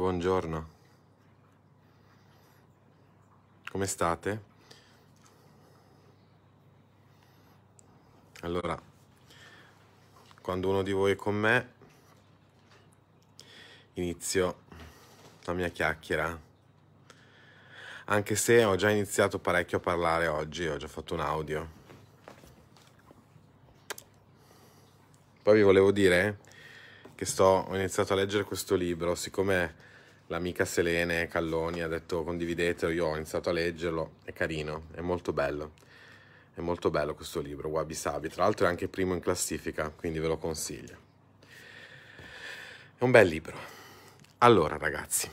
Buongiorno. Come state? Allora, quando uno di voi è con me, inizio la mia chiacchiera. Anche se ho già iniziato parecchio a parlare oggi, ho già fatto un audio. Poi vi volevo dire che sto, ho iniziato a leggere questo libro, siccome È l'amica Selene Calloni ha detto condividetelo, io ho iniziato a leggerlo, è carino, è molto bello. È molto bello questo libro, Wabi Sabi, tra l'altro è anche primo in classifica, quindi ve lo consiglio. È un bel libro. Allora ragazzi,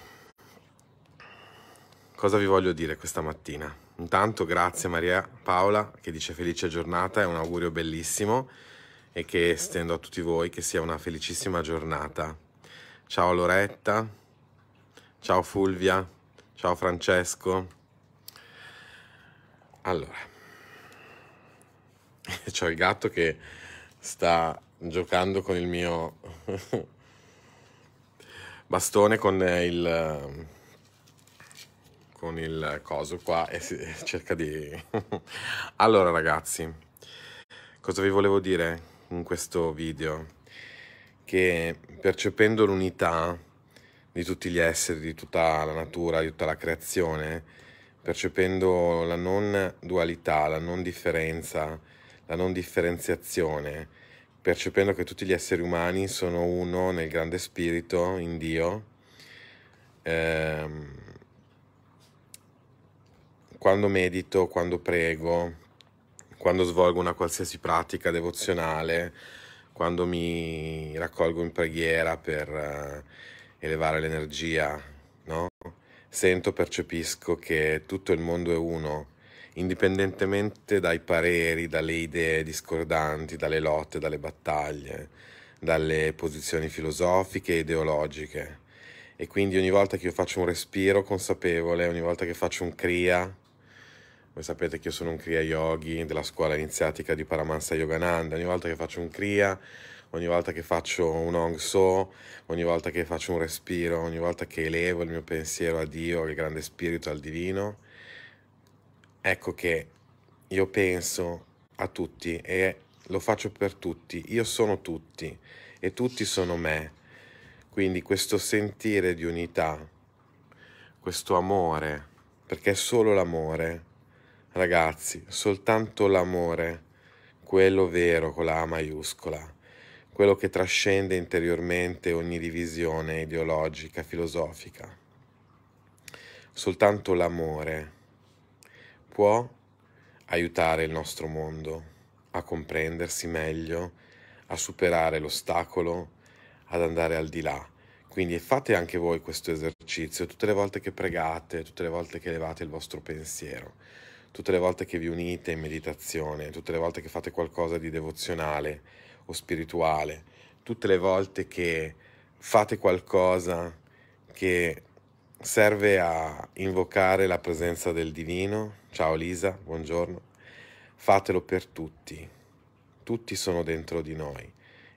cosa vi voglio dire questa mattina? Intanto grazie Maria Paola che dice felice giornata, è un augurio bellissimo e che estendo a tutti voi che sia una felicissima giornata. Ciao Loretta, Ciao Fulvia, ciao Francesco. Allora, c'è il gatto che sta giocando con il mio bastone con eh, il eh, con il coso qua e cerca di allora ragazzi cosa vi volevo dire in questo video che percependo l'unità di tutti gli esseri, di tutta la natura, di tutta la creazione, percependo la non dualità, la non differenza, la non differenziazione, percependo che tutti gli esseri umani sono uno nel grande spirito, in Dio. Ehm, quando medito, quando prego, quando svolgo una qualsiasi pratica devozionale, quando mi raccolgo in preghiera per eh, elevare l'energia, no? Sento, percepisco che tutto il mondo è uno, indipendentemente dai pareri, dalle idee discordanti, dalle lotte, dalle battaglie, dalle posizioni filosofiche e ideologiche. E quindi ogni volta che io faccio un respiro consapevole, ogni volta che faccio un cria, voi sapete che io sono un Kriya Yogi della scuola iniziatica di Paramahansa Yogananda. Ogni volta che faccio un Kriya, ogni volta che faccio un Ong So, ogni volta che faccio un respiro, ogni volta che elevo il mio pensiero a Dio, al grande spirito, al divino, ecco che io penso a tutti e lo faccio per tutti. Io sono tutti e tutti sono me. Quindi questo sentire di unità, questo amore, perché è solo l'amore Ragazzi, soltanto l'amore, quello vero con la A maiuscola, quello che trascende interiormente ogni divisione ideologica, filosofica. Soltanto l'amore può aiutare il nostro mondo a comprendersi meglio, a superare l'ostacolo, ad andare al di là. Quindi fate anche voi questo esercizio tutte le volte che pregate, tutte le volte che elevate il vostro pensiero tutte le volte che vi unite in meditazione, tutte le volte che fate qualcosa di devozionale o spirituale, tutte le volte che fate qualcosa che serve a invocare la presenza del divino, ciao Lisa, buongiorno, fatelo per tutti, tutti sono dentro di noi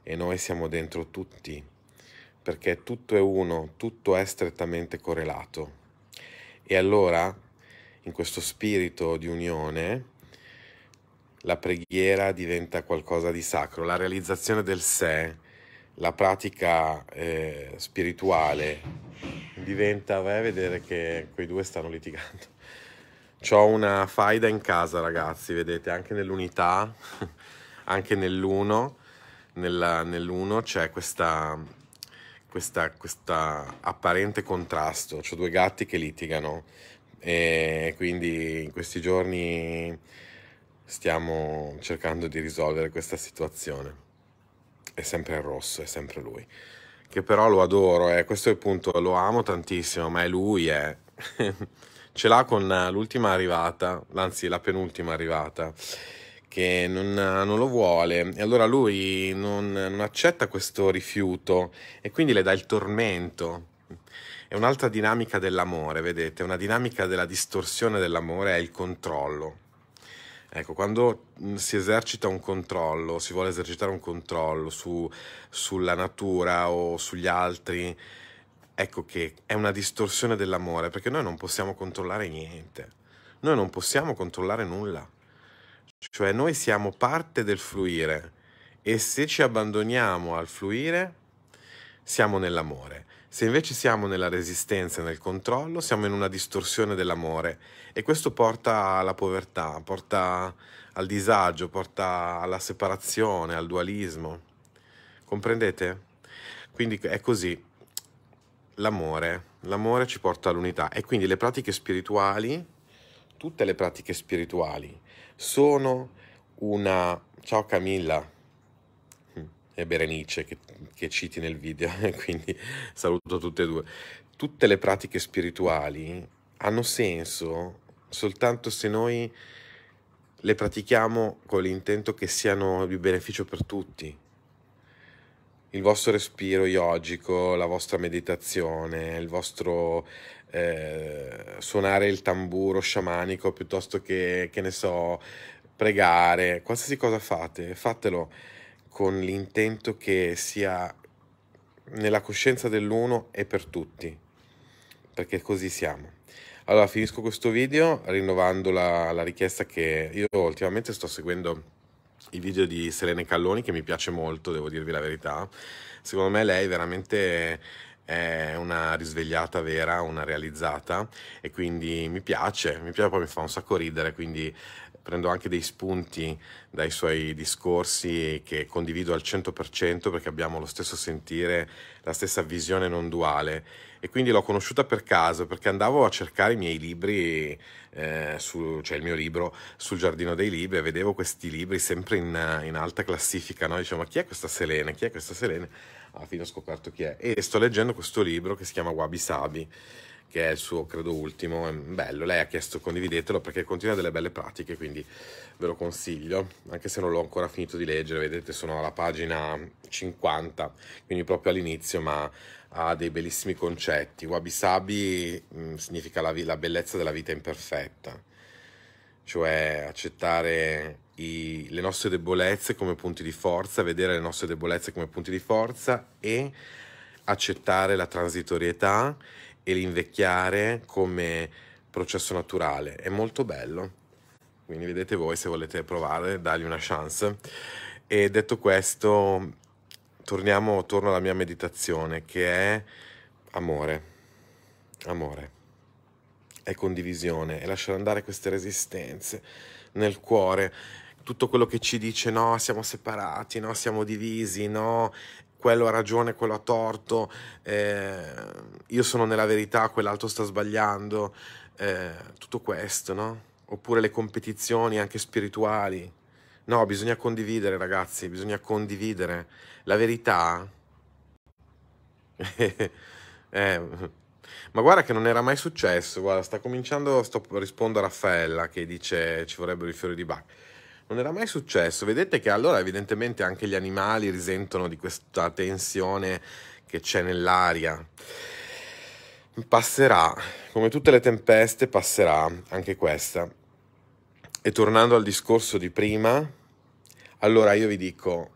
e noi siamo dentro tutti, perché tutto è uno, tutto è strettamente correlato. E allora in questo spirito di unione, la preghiera diventa qualcosa di sacro, la realizzazione del sé, la pratica eh, spirituale diventa, vai a vedere che quei due stanno litigando. C'ho una faida in casa ragazzi, vedete, anche nell'unità, anche nell'uno, nell'uno c'è questa, questa, questa apparente contrasto, c'ho due gatti che litigano, e quindi in questi giorni stiamo cercando di risolvere questa situazione. È sempre il rosso, è sempre lui. Che però lo adoro, e eh. questo è il punto, lo amo tantissimo, ma è lui, eh. Ce l'ha con l'ultima arrivata, anzi la penultima arrivata, che non, non lo vuole. E allora lui non, non accetta questo rifiuto e quindi le dà il tormento è un'altra dinamica dell'amore, vedete, una dinamica della distorsione dell'amore è il controllo. Ecco, quando si esercita un controllo, si vuole esercitare un controllo su, sulla natura o sugli altri, ecco che è una distorsione dell'amore, perché noi non possiamo controllare niente, noi non possiamo controllare nulla, cioè noi siamo parte del fluire e se ci abbandoniamo al fluire, siamo nell'amore. Se invece siamo nella resistenza e nel controllo, siamo in una distorsione dell'amore e questo porta alla povertà, porta al disagio, porta alla separazione, al dualismo. Comprendete? Quindi è così. L'amore, l'amore ci porta all'unità e quindi le pratiche spirituali, tutte le pratiche spirituali, sono una... Ciao Camilla! e Berenice che, che citi nel video, quindi saluto tutte e due. Tutte le pratiche spirituali hanno senso soltanto se noi le pratichiamo con l'intento che siano di beneficio per tutti. Il vostro respiro yogico, la vostra meditazione, il vostro eh, suonare il tamburo sciamanico piuttosto che, che ne so, pregare, qualsiasi cosa fate, fatelo con l'intento che sia nella coscienza dell'uno e per tutti, perché così siamo. Allora finisco questo video rinnovando la, la richiesta che io ultimamente sto seguendo i video di Selene Calloni che mi piace molto, devo dirvi la verità. Secondo me lei veramente è una risvegliata vera, una realizzata e quindi mi piace, mi piace, poi mi fa un sacco ridere, quindi prendo anche dei spunti dai suoi discorsi che condivido al 100% perché abbiamo lo stesso sentire, la stessa visione non duale e quindi l'ho conosciuta per caso perché andavo a cercare i miei libri, eh, su, cioè il mio libro sul giardino dei libri e vedevo questi libri sempre in, in alta classifica, no? dicevo ma chi è questa Selene, chi è questa Selene? Alla fine ho scoperto chi è e sto leggendo questo libro che si chiama Wabi Sabi che è il suo credo ultimo, è bello, lei ha chiesto condividetelo perché contiene delle belle pratiche, quindi ve lo consiglio, anche se non l'ho ancora finito di leggere, vedete sono alla pagina 50, quindi proprio all'inizio, ma ha dei bellissimi concetti. Wabi Sabi mh, mm, significa la, la bellezza della vita imperfetta, cioè accettare i, le nostre debolezze come punti di forza, vedere le nostre debolezze come punti di forza e accettare la transitorietà e l'invecchiare come processo naturale. È molto bello. Quindi vedete voi se volete provare, dargli una chance. E detto questo, torniamo, torno alla mia meditazione che è amore. Amore. È condivisione, e lasciare andare queste resistenze nel cuore tutto quello che ci dice no, siamo separati, no, siamo divisi, no, quello ha ragione, quello ha torto, eh, io sono nella verità, quell'altro sta sbagliando, eh, tutto questo, no? Oppure le competizioni anche spirituali. No, bisogna condividere ragazzi, bisogna condividere. La verità... eh, ma guarda che non era mai successo, guarda, sta cominciando, sto, rispondo a Raffaella che dice ci vorrebbero i fiori di Bach. Non era mai successo. Vedete che allora evidentemente anche gli animali risentono di questa tensione che c'è nell'aria. Passerà, come tutte le tempeste, passerà anche questa. E tornando al discorso di prima, allora io vi dico,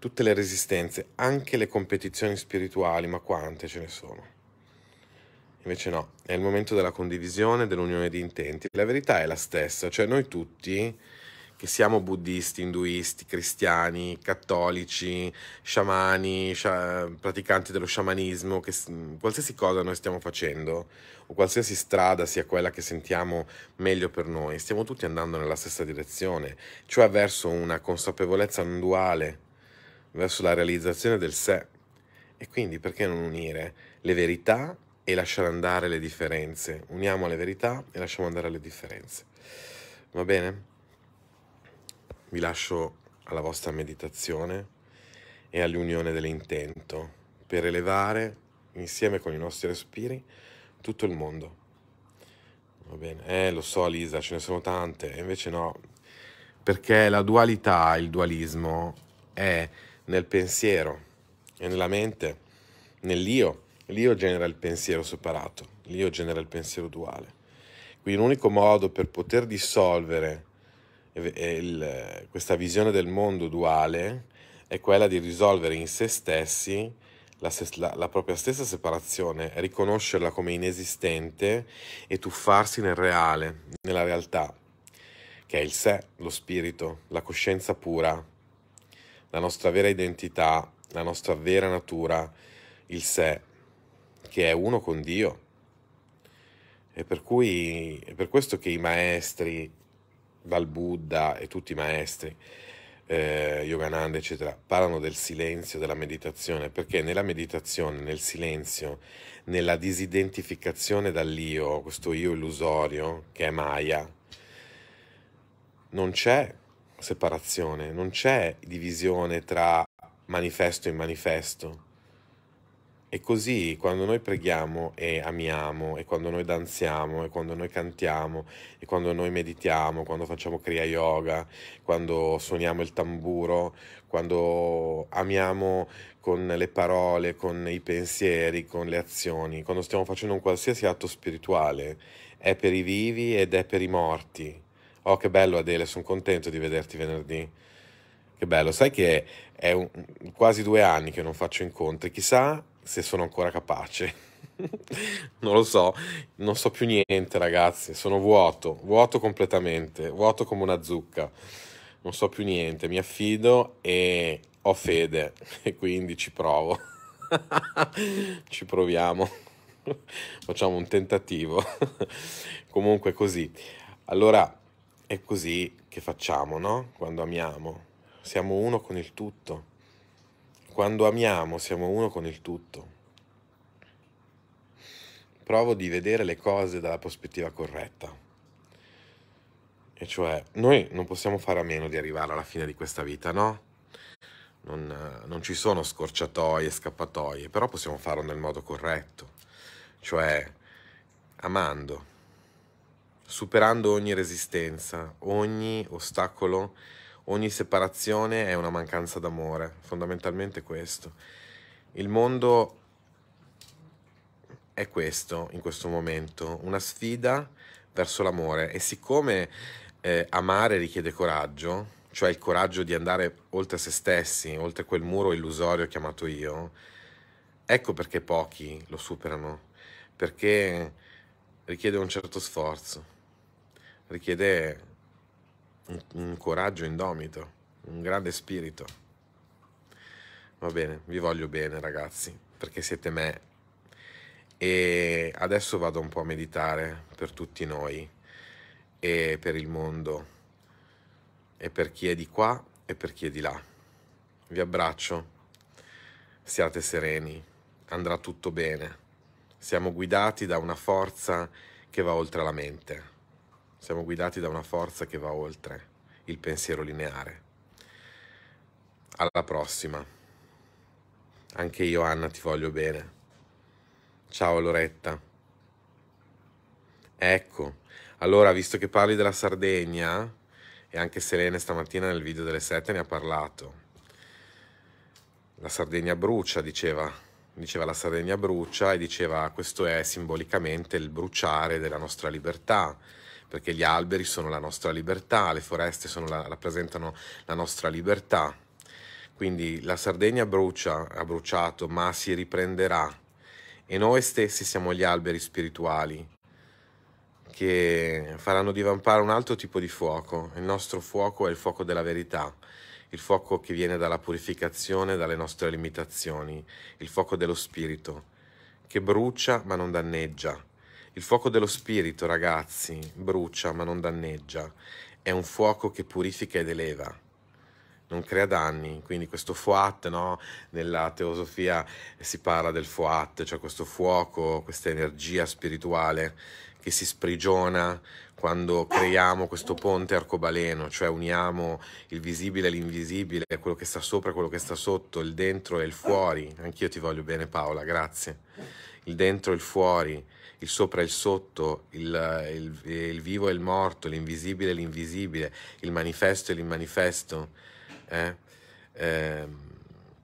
tutte le resistenze, anche le competizioni spirituali, ma quante ce ne sono? Invece no, è il momento della condivisione, dell'unione di intenti. La verità è la stessa, cioè noi tutti, che siamo buddisti, induisti, cristiani, cattolici, sciamani, scia- praticanti dello sciamanismo, che qualsiasi cosa noi stiamo facendo o qualsiasi strada sia quella che sentiamo meglio per noi, stiamo tutti andando nella stessa direzione, cioè verso una consapevolezza non duale, verso la realizzazione del sé. E quindi perché non unire le verità e lasciare andare le differenze. Uniamo le verità e lasciamo andare le differenze. Va bene? Vi lascio alla vostra meditazione e all'unione dell'intento per elevare insieme con i nostri respiri tutto il mondo. Va bene? Eh, lo so Lisa, ce ne sono tante, invece no, perché la dualità, il dualismo è nel pensiero, è nella mente, nell'io L'io genera il pensiero separato, l'io genera il pensiero duale. Quindi l'unico modo per poter dissolvere eh, eh, il, eh, questa visione del mondo duale è quella di risolvere in se stessi la, la, la, propria stessa separazione, riconoscerla come inesistente e tuffarsi nel reale, nella realtà, che è il sé, lo spirito, la coscienza pura, la nostra vera identità, la nostra vera natura, il sé, perché è uno con Dio. E per cui è per questo che i maestri, dal Buddha e tutti i maestri, eh, Yogananda, eccetera, parlano del silenzio, della meditazione, perché nella meditazione, nel silenzio, nella disidentificazione dall'io, questo io illusorio che è Maya, non c'è separazione, non c'è divisione tra manifesto e manifesto e così quando noi preghiamo e amiamo, e quando noi danziamo, e quando noi cantiamo, e quando noi meditiamo, quando facciamo Kriya Yoga, quando suoniamo il tamburo, quando amiamo con le parole, con i pensieri, con le azioni, quando stiamo facendo un qualsiasi atto spirituale, è per i vivi ed è per i morti. Oh, che bello Adele, sono contento di vederti venerdì. Che bello, sai che è un, quasi due anni che non faccio incontri, chissà se sono ancora capace. non lo so, non so più niente ragazzi, sono vuoto, vuoto completamente, vuoto come una zucca, non so più niente, mi affido e ho fede e quindi ci provo, ci proviamo, facciamo un tentativo, comunque così. Allora è così che facciamo, no? Quando amiamo, siamo uno con il tutto quando amiamo siamo uno con il tutto. Provo di vedere le cose dalla prospettiva corretta. E cioè, noi non possiamo fare a meno di arrivare alla fine di questa vita, no? Non, non ci sono scorciatoie, scappatoie, però possiamo farlo nel modo corretto. Cioè, amando, superando ogni resistenza, ogni ostacolo ogni separazione è una mancanza d'amore, fondamentalmente questo. Il mondo è questo in questo momento, una sfida verso l'amore e siccome eh, amare richiede coraggio, cioè il coraggio di andare oltre se stessi, oltre quel muro illusorio chiamato io, ecco perché pochi lo superano, perché richiede un certo sforzo, richiede un, un coraggio indomito, un grande spirito. Va bene, vi voglio bene ragazzi, perché siete me. E adesso vado un po' a meditare per tutti noi e per il mondo e per chi è di qua e per chi è di là. Vi abbraccio, siate sereni, andrà tutto bene. Siamo guidati da una forza che va oltre la mente. Siamo guidati da una forza che va oltre il pensiero lineare. Alla prossima. Anche io, Anna, ti voglio bene. Ciao Loretta. Ecco, allora, visto che parli della Sardegna, e anche Selene stamattina nel video delle sette ne ha parlato, la Sardegna brucia, diceva, diceva la Sardegna brucia e diceva questo è simbolicamente il bruciare della nostra libertà, perché gli alberi sono la nostra libertà, le foreste la, rappresentano la nostra libertà. Quindi la Sardegna brucia, ha bruciato, ma si riprenderà. E noi stessi siamo gli alberi spirituali che faranno divampare un altro tipo di fuoco. Il nostro fuoco è il fuoco della verità, il fuoco che viene dalla purificazione, dalle nostre limitazioni, il fuoco dello spirito, che brucia ma non danneggia il fuoco dello spirito, ragazzi, brucia ma non danneggia. È un fuoco che purifica ed eleva non crea danni. Quindi questo fuat, no? nella teosofia si parla del fuat, cioè questo fuoco, questa energia spirituale che si sprigiona quando creiamo questo ponte arcobaleno, cioè uniamo il visibile e l'invisibile, quello che sta sopra e quello che sta sotto, il dentro e il fuori. Anch'io ti voglio bene Paola, grazie. Il dentro e il fuori il sopra e il sotto, il, il, il vivo e il morto, l'invisibile e l'invisibile, il manifesto e l'immanifesto, eh? eh,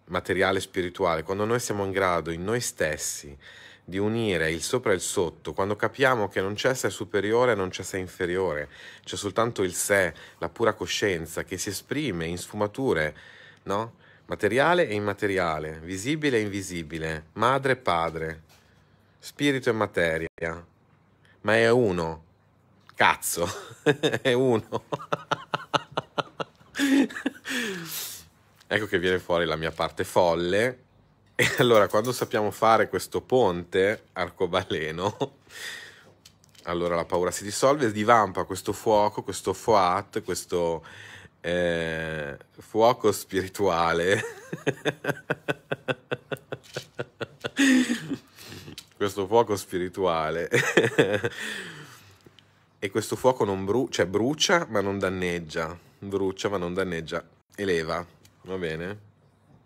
materiale e spirituale, quando noi siamo in grado in noi stessi di unire il sopra e il sotto, quando capiamo che non c'è sé superiore, e non c'è sé inferiore, c'è soltanto il sé, la pura coscienza che si esprime in sfumature, no? Materiale e immateriale, visibile e invisibile, madre e padre, spirito e materia, ma è uno. Cazzo, è uno. ecco che viene fuori la mia parte folle. E allora, quando sappiamo fare questo ponte arcobaleno, allora la paura si dissolve, divampa questo fuoco, questo foat, questo eh, fuoco spirituale. questo fuoco spirituale. e questo fuoco non brucia, cioè brucia ma non danneggia, brucia ma non danneggia, eleva, va bene?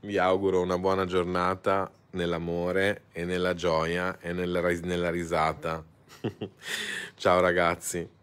Vi auguro una buona giornata nell'amore e nella gioia e nella, ris- nella risata. Ciao ragazzi.